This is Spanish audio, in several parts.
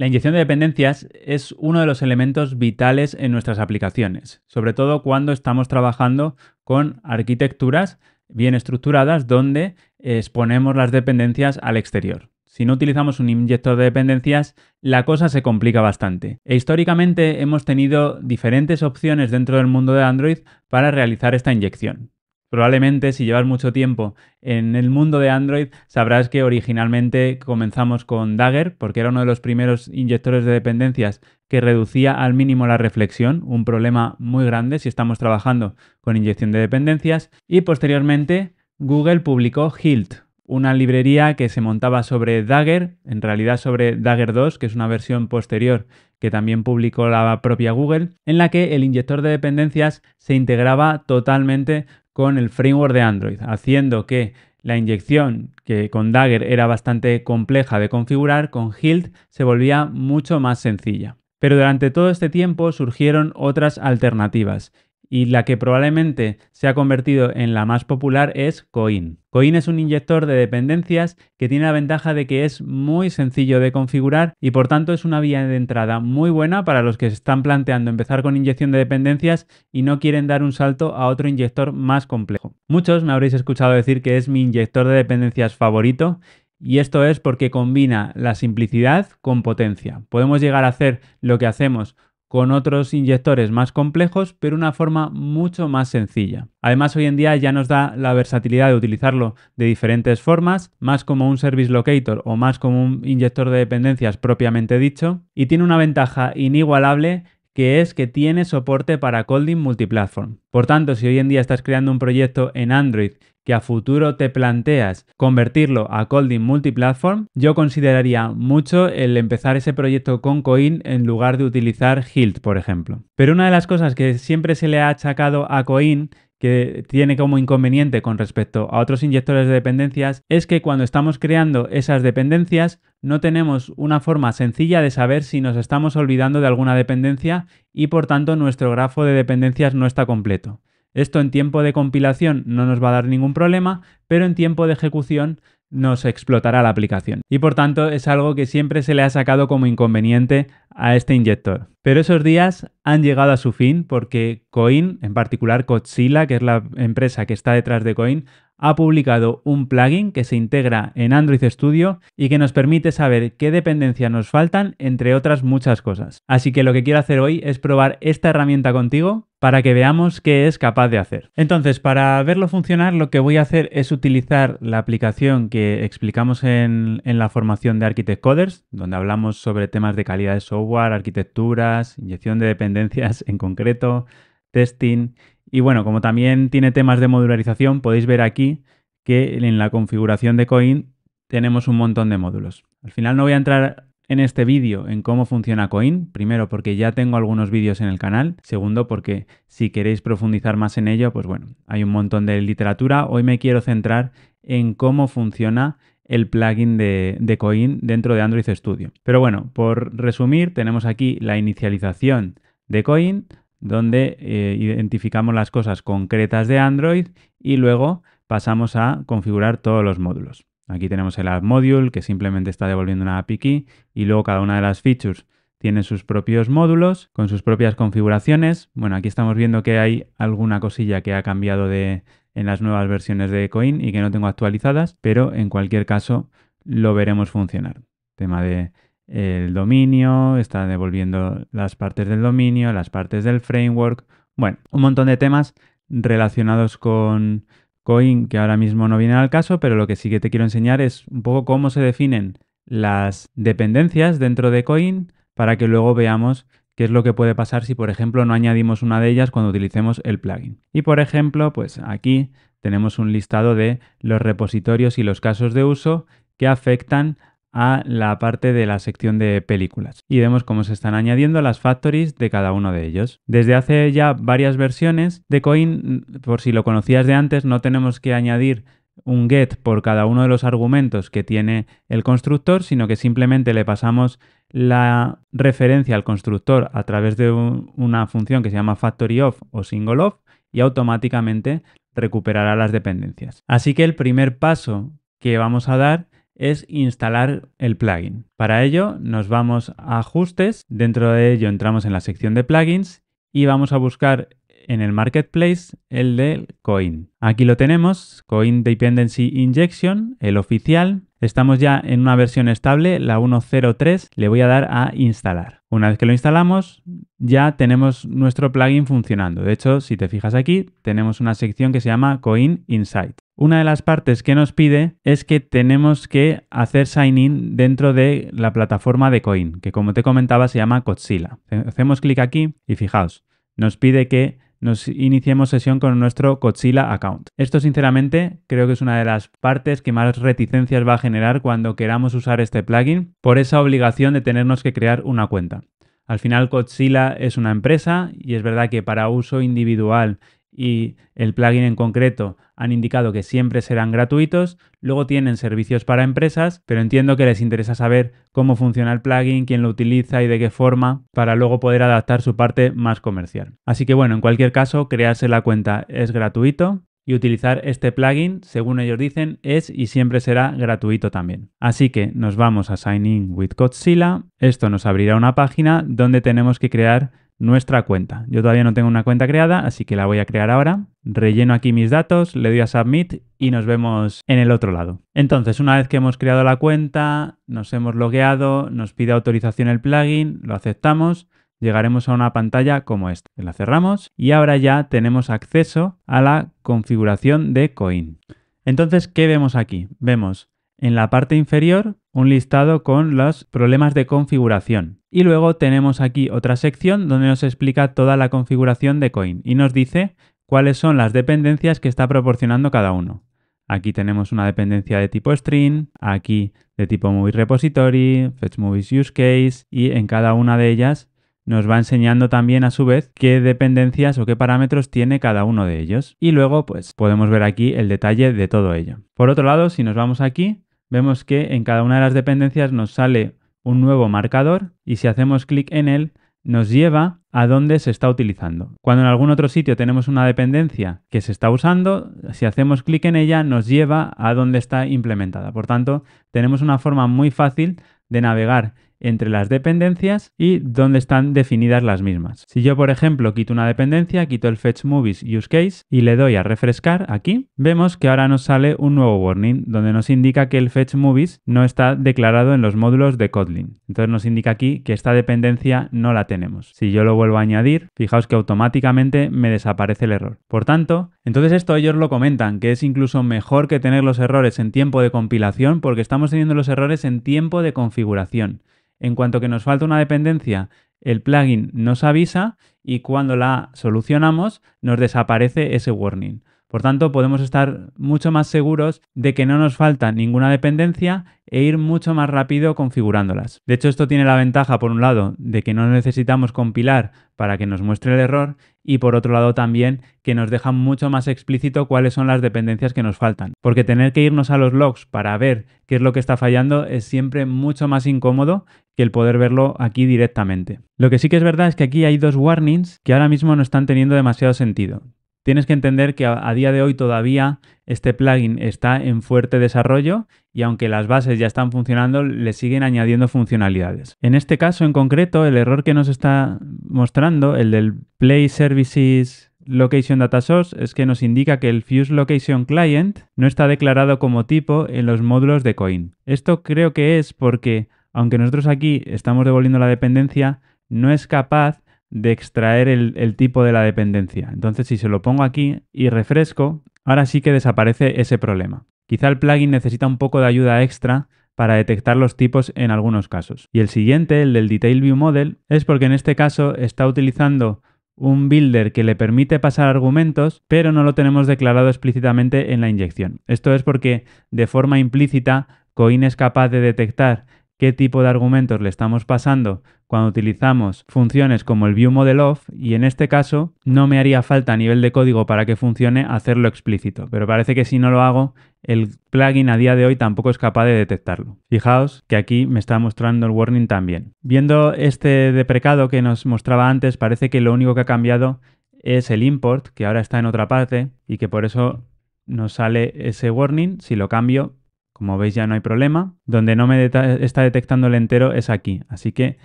La inyección de dependencias es uno de los elementos vitales en nuestras aplicaciones, sobre todo cuando estamos trabajando con arquitecturas bien estructuradas donde exponemos las dependencias al exterior. Si no utilizamos un inyector de dependencias, la cosa se complica bastante. E históricamente hemos tenido diferentes opciones dentro del mundo de Android para realizar esta inyección. Probablemente si llevas mucho tiempo en el mundo de Android, sabrás que originalmente comenzamos con Dagger, porque era uno de los primeros inyectores de dependencias que reducía al mínimo la reflexión, un problema muy grande si estamos trabajando con inyección de dependencias. Y posteriormente, Google publicó Hilt, una librería que se montaba sobre Dagger, en realidad sobre Dagger 2, que es una versión posterior que también publicó la propia Google, en la que el inyector de dependencias se integraba totalmente con el framework de Android, haciendo que la inyección, que con Dagger era bastante compleja de configurar, con Hilt se volvía mucho más sencilla. Pero durante todo este tiempo surgieron otras alternativas y la que probablemente se ha convertido en la más popular es Coin. Coin es un inyector de dependencias que tiene la ventaja de que es muy sencillo de configurar y por tanto es una vía de entrada muy buena para los que se están planteando empezar con inyección de dependencias y no quieren dar un salto a otro inyector más complejo. Muchos me habréis escuchado decir que es mi inyector de dependencias favorito y esto es porque combina la simplicidad con potencia. Podemos llegar a hacer lo que hacemos con otros inyectores más complejos, pero una forma mucho más sencilla. Además, hoy en día ya nos da la versatilidad de utilizarlo de diferentes formas, más como un service locator o más como un inyector de dependencias propiamente dicho, y tiene una ventaja inigualable que es que tiene soporte para Colding Multiplatform. Por tanto, si hoy en día estás creando un proyecto en Android que a futuro te planteas convertirlo a Colding Multiplatform, yo consideraría mucho el empezar ese proyecto con Coin en lugar de utilizar Hilt, por ejemplo. Pero una de las cosas que siempre se le ha achacado a Coin que tiene como inconveniente con respecto a otros inyectores de dependencias es que cuando estamos creando esas dependencias no tenemos una forma sencilla de saber si nos estamos olvidando de alguna dependencia y por tanto nuestro grafo de dependencias no está completo. Esto en tiempo de compilación no nos va a dar ningún problema, pero en tiempo de ejecución nos explotará la aplicación. Y por tanto es algo que siempre se le ha sacado como inconveniente a este inyector. Pero esos días han llegado a su fin porque Coin, en particular Coxila, que es la empresa que está detrás de Coin, ha publicado un plugin que se integra en Android Studio y que nos permite saber qué dependencias nos faltan, entre otras muchas cosas. Así que lo que quiero hacer hoy es probar esta herramienta contigo para que veamos qué es capaz de hacer. Entonces, para verlo funcionar, lo que voy a hacer es utilizar la aplicación que explicamos en, la formación de Architect Coders, donde hablamos sobre temas de calidad de software, arquitecturas, inyección de dependencias en concreto, testing y bueno, como también tiene temas de modularización, podéis ver aquí que en la configuración de Coin tenemos un montón de módulos. Al final no voy a entrar en este vídeo en cómo funciona Coin, primero porque ya tengo algunos vídeos en el canal, segundo porque si queréis profundizar más en ello, pues bueno, hay un montón de literatura. Hoy me quiero centrar en cómo funciona el plugin de, Coin dentro de Android Studio. Pero bueno, por resumir, tenemos aquí la inicialización de Coin, donde eh, identificamos las cosas concretas de Android y luego pasamos a configurar todos los módulos. Aquí tenemos el App Module que simplemente está devolviendo una API key y luego cada una de las features tiene sus propios módulos con sus propias configuraciones. Bueno, aquí estamos viendo que hay alguna cosilla que ha cambiado en las nuevas versiones de Coin y que no tengo actualizadas, pero en cualquier caso lo veremos funcionar. Tema de el dominio, está devolviendo las partes del dominio, las partes del framework, bueno, un montón de temas relacionados con Coin que ahora mismo no vienen al caso, pero lo que sí que te quiero enseñar es un poco cómo se definen las dependencias dentro de Coin para que luego veamos qué es lo que puede pasar si, por ejemplo, no añadimos una de ellas cuando utilicemos el plugin. Y, por ejemplo, pues aquí tenemos un listado de los repositorios y los casos de uso que afectan a la parte de la sección de películas y vemos cómo se están añadiendo las factories de cada uno de ellos. Desde hace ya varias versiones de Coin, por si lo conocías de antes, no tenemos que añadir un get por cada uno de los argumentos que tiene el constructor, sino que simplemente le pasamos la referencia al constructor a través de una función que se llama factory of o single of y automáticamente recuperará las dependencias. Así que el primer paso que vamos a dar es instalar el plugin. Para ello nos vamos a ajustes, dentro de ello entramos en la sección de plugins y vamos a buscar en el marketplace el del coin. Aquí lo tenemos, coin dependency injection, el oficial. Estamos ya en una versión estable, la 1.03, le voy a dar a instalar. Una vez que lo instalamos, ya tenemos nuestro plugin funcionando. De hecho, si te fijas aquí, tenemos una sección que se llama Coin Insight. Una de las partes que nos pide es que tenemos que hacer sign-in dentro de la plataforma de Coin, que como te comentaba se llama Coxila. Hacemos clic aquí y fijaos, nos pide que nos iniciemos sesión con nuestro Coxila account. Esto sinceramente creo que es una de las partes que más reticencias va a generar cuando queramos usar este plugin por esa obligación de tenernos que crear una cuenta. Al final Coxila es una empresa y es verdad que para uso individual y el plugin en concreto han indicado que siempre serán gratuitos. Luego tienen servicios para empresas, pero entiendo que les interesa saber cómo funciona el plugin, quién lo utiliza y de qué forma, para luego poder adaptar su parte más comercial. Así que bueno, en cualquier caso, crearse la cuenta es gratuito. Y utilizar este plugin, según ellos dicen, es y siempre será gratuito también. Así que nos vamos a Sign In with Godzilla. Esto nos abrirá una página donde tenemos que crear nuestra cuenta. Yo todavía no tengo una cuenta creada, así que la voy a crear ahora. Relleno aquí mis datos, le doy a Submit y nos vemos en el otro lado. Entonces, una vez que hemos creado la cuenta, nos hemos logueado, nos pide autorización el plugin, lo aceptamos, llegaremos a una pantalla como esta. La cerramos y ahora ya tenemos acceso a la configuración de Coin. Entonces, ¿qué vemos aquí? Vemos en la parte inferior, un listado con los problemas de configuración. Y luego tenemos aquí otra sección donde nos explica toda la configuración de Coin y nos dice cuáles son las dependencias que está proporcionando cada uno. Aquí tenemos una dependencia de tipo string, aquí de tipo movie repository, fetch movies use case y en cada una de ellas nos va enseñando también a su vez qué dependencias o qué parámetros tiene cada uno de ellos. Y luego pues podemos ver aquí el detalle de todo ello. Por otro lado, si nos vamos aquí, vemos que en cada una de las dependencias nos sale un nuevo marcador y si hacemos clic en él nos lleva a dónde se está utilizando. Cuando en algún otro sitio tenemos una dependencia que se está usando, si hacemos clic en ella nos lleva a dónde está implementada. Por tanto, tenemos una forma muy fácil de navegar entre las dependencias y dónde están definidas las mismas. Si yo, por ejemplo, quito una dependencia, quito el Fetch Movies Use Case y le doy a refrescar aquí, vemos que ahora nos sale un nuevo warning donde nos indica que el Fetch Movies no está declarado en los módulos de Kotlin. Entonces nos indica aquí que esta dependencia no la tenemos. Si yo lo vuelvo a añadir, fijaos que automáticamente me desaparece el error. Por tanto, entonces esto ellos lo comentan, que es incluso mejor que tener los errores en tiempo de compilación porque estamos teniendo los errores en tiempo de configuración. En cuanto que nos falta una dependencia, el plugin nos avisa y cuando la solucionamos nos desaparece ese warning. Por tanto, podemos estar mucho más seguros de que no nos falta ninguna dependencia e ir mucho más rápido configurándolas. De hecho, esto tiene la ventaja, por un lado, de que no necesitamos compilar para que nos muestre el error y por otro lado también que nos deja mucho más explícito cuáles son las dependencias que nos faltan. Porque tener que irnos a los logs para ver qué es lo que está fallando es siempre mucho más incómodo que el poder verlo aquí directamente. Lo que sí que es verdad es que aquí hay dos warnings que ahora mismo no están teniendo demasiado sentido. Tienes que entender que a, día de hoy todavía este plugin está en fuerte desarrollo y aunque las bases ya están funcionando, le siguen añadiendo funcionalidades. En este caso en concreto, el error que nos está mostrando, el del Play Services Location Data Source, es que nos indica que el Fuse Location Client no está declarado como tipo en los módulos de Coin. Esto creo que es porque, aunque nosotros aquí estamos devolviendo la dependencia, no es capaz de extraer el, tipo de la dependencia. Entonces, si se lo pongo aquí y refresco, ahora sí que desaparece ese problema. Quizá el plugin necesita un poco de ayuda extra para detectar los tipos en algunos casos. Y el siguiente, el del Detail View Model, es porque en este caso está utilizando un builder que le permite pasar argumentos, pero no lo tenemos declarado explícitamente en la inyección. Esto es porque de forma implícita Coin es capaz de detectar qué tipo de argumentos le estamos pasando cuando utilizamos funciones como el viewModelOf y en este caso no me haría falta a nivel de código para que funcione hacerlo explícito, pero parece que si no lo hago el plugin a día de hoy tampoco es capaz de detectarlo. Fijaos que aquí me está mostrando el warning también. Viendo este deprecado que nos mostraba antes, parece que lo único que ha cambiado es el import, que ahora está en otra parte y que por eso nos sale ese warning. Si lo cambio, como veis ya no hay problema. Donde no me está detectando el entero es aquí. Así que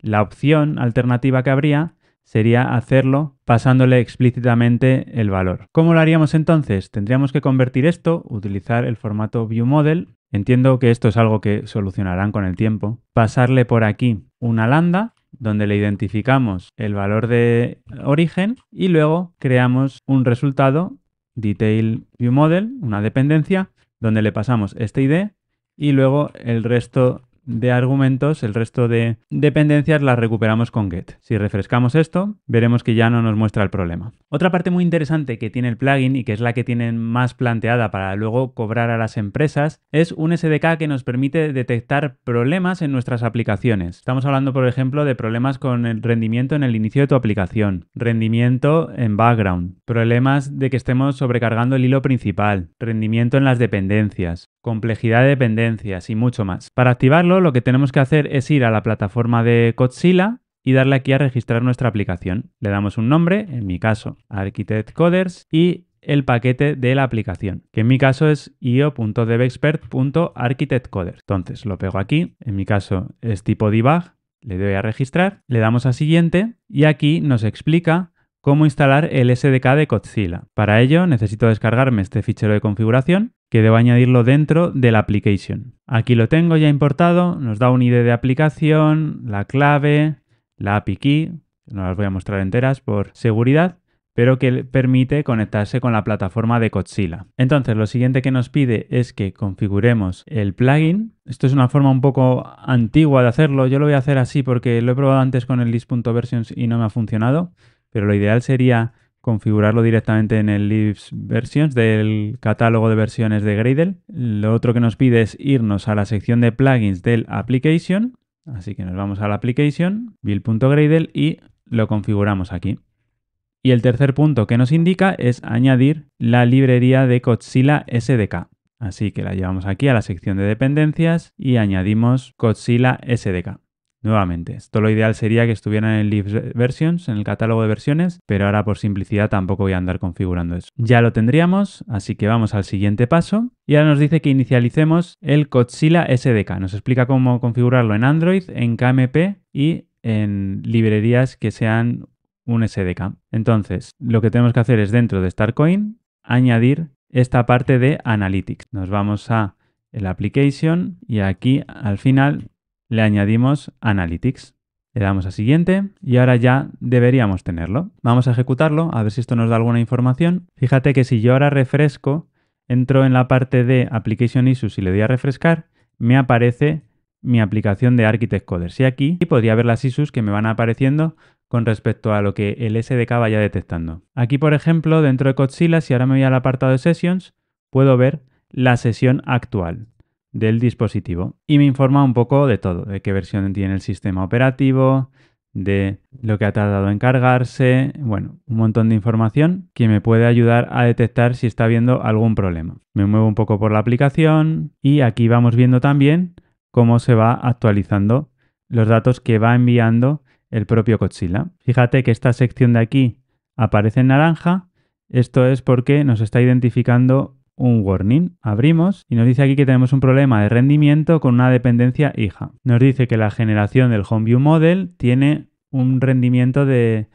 la opción alternativa que habría sería hacerlo pasándole explícitamente el valor. ¿Cómo lo haríamos entonces? Tendríamos que convertir esto, utilizar el formato ViewModel. Entiendo que esto es algo que solucionarán con el tiempo. Pasarle por aquí una lambda donde le identificamos el valor de origen y luego creamos un resultado detail una dependencia donde le pasamos este id y luego el resto de argumentos, el resto de dependencias las recuperamos con get. Si refrescamos esto, veremos que ya no nos muestra el problema. Otra parte muy interesante que tiene el plugin y que es la que tienen más planteada para luego cobrar a las empresas es un SDK que nos permite detectar problemas en nuestras aplicaciones. Estamos hablando, por ejemplo, de problemas con el rendimiento en el inicio de tu aplicación, rendimiento en background, problemas de que estemos sobrecargando el hilo principal, rendimiento en las dependencias, complejidad de dependencias y mucho más. Para activarlo lo que tenemos que hacer es ir a la plataforma de Codzilla y darle aquí a registrar nuestra aplicación. Le damos un nombre, en mi caso Architect Coders, y el paquete de la aplicación, que en mi caso es io.devexpert.architectcoder. Entonces lo pego aquí, en mi caso es tipo debug, le doy a registrar, le damos a siguiente y aquí nos explica cómo instalar el SDK de Codzilla. Para ello necesito descargarme este fichero de configuración que debo añadirlo dentro de la application. Aquí lo tengo ya importado, nos da un ID de aplicación, la clave, la API key, no las voy a mostrar enteras por seguridad, pero que permite conectarse con la plataforma de Godzilla. Entonces, lo siguiente que nos pide es que configuremos el plugin. Esto es una forma un poco antigua de hacerlo. Yo lo voy a hacer así porque lo he probado antes con el list.versions y no me ha funcionado, pero lo ideal sería configurarlo directamente en el libs Versions del catálogo de versiones de Gradle. Lo otro que nos pide es irnos a la sección de plugins del application. Así que nos vamos a la application, build.gradle y lo configuramos aquí. Y el tercer punto que nos indica es añadir la librería de Codzilla SDK. Así que la llevamos aquí a la sección de dependencias y añadimos Godzilla SDK. Nuevamente, esto lo ideal sería que estuviera en Live Versions, en el catálogo de versiones, pero ahora por simplicidad tampoco voy a andar configurando eso. Ya lo tendríamos, así que vamos al siguiente paso. Y ahora nos dice que inicialicemos el Codzilla SDK. Nos explica cómo configurarlo en Android, en KMP y en librerías que sean un SDK. Entonces, lo que tenemos que hacer es dentro de Starcoin añadir esta parte de Analytics. Nos vamos a el application y aquí al final le añadimos Analytics. Le damos a siguiente y ahora ya deberíamos tenerlo. Vamos a ejecutarlo, a ver si esto nos da alguna información. Fíjate que si yo ahora refresco, entro en la parte de Application Issues y le doy a refrescar, me aparece mi aplicación de Architect Coder. Y aquí podría ver las issues que me van apareciendo con respecto a lo que el SDK vaya detectando. Aquí, por ejemplo, dentro de Codzilla, si ahora me voy al apartado de Sessions, puedo ver la sesión actual del dispositivo. Y me informa un poco de todo, de qué versión tiene el sistema operativo, de lo que ha tardado en cargarse, bueno, un montón de información que me puede ayudar a detectar si está habiendo algún problema. Me muevo un poco por la aplicación y aquí vamos viendo también cómo se va actualizando los datos que va enviando el propio Cochila. Fíjate que esta sección de aquí aparece en naranja. Esto es porque nos está identificando un warning. Abrimos y nos dice aquí que tenemos un problema de rendimiento con una dependencia hija. Nos dice que la generación del HomeView Model tiene un rendimiento de,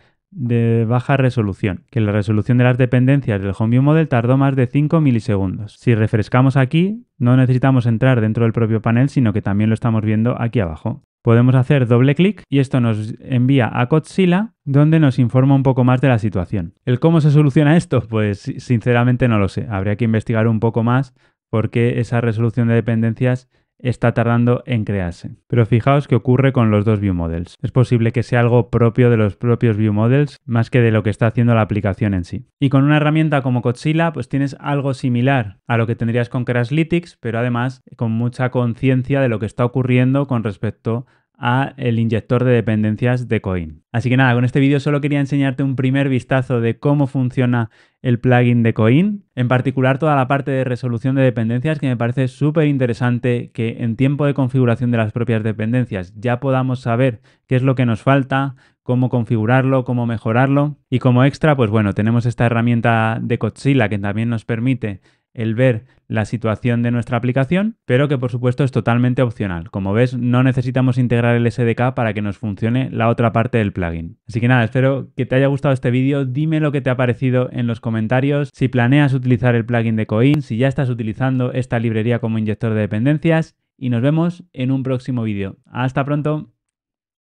baja resolución, que la resolución de las dependencias del HomeView Model tardó más de 5 milisegundos. Si refrescamos aquí, no necesitamos entrar dentro del propio panel, sino que también lo estamos viendo aquí abajo. Podemos hacer doble clic y esto nos envía a Codzilla, donde nos informa un poco más de la situación. ¿El cómo se soluciona esto? Pues sinceramente no lo sé. Habría que investigar un poco más porque esa resolución de dependencias está tardando en crearse. Pero fijaos qué ocurre con los dos view models. Es posible que sea algo propio de los propios view models más que de lo que está haciendo la aplicación en sí. Y con una herramienta como Godzilla, pues tienes algo similar a lo que tendrías con Crashlytics, pero además con mucha conciencia de lo que está ocurriendo con respecto a el inyector de dependencias de Coin. Así que nada, con este vídeo solo quería enseñarte un primer vistazo de cómo funciona el plugin de Coin, en particular toda la parte de resolución de dependencias que me parece súper interesante que en tiempo de configuración de las propias dependencias ya podamos saber qué es lo que nos falta, cómo configurarlo, cómo mejorarlo y como extra pues bueno, tenemos esta herramienta de Codzilla que también nos permite el ver la situación de nuestra aplicación, pero que por supuesto es totalmente opcional. Como ves, no necesitamos integrar el SDK para que nos funcione la otra parte del plugin. Así que nada, espero que te haya gustado este vídeo. Dime lo que te ha parecido en los comentarios, si planeas utilizar el plugin de Coin, si ya estás utilizando esta librería como inyector de dependencias y nos vemos en un próximo vídeo. Hasta pronto.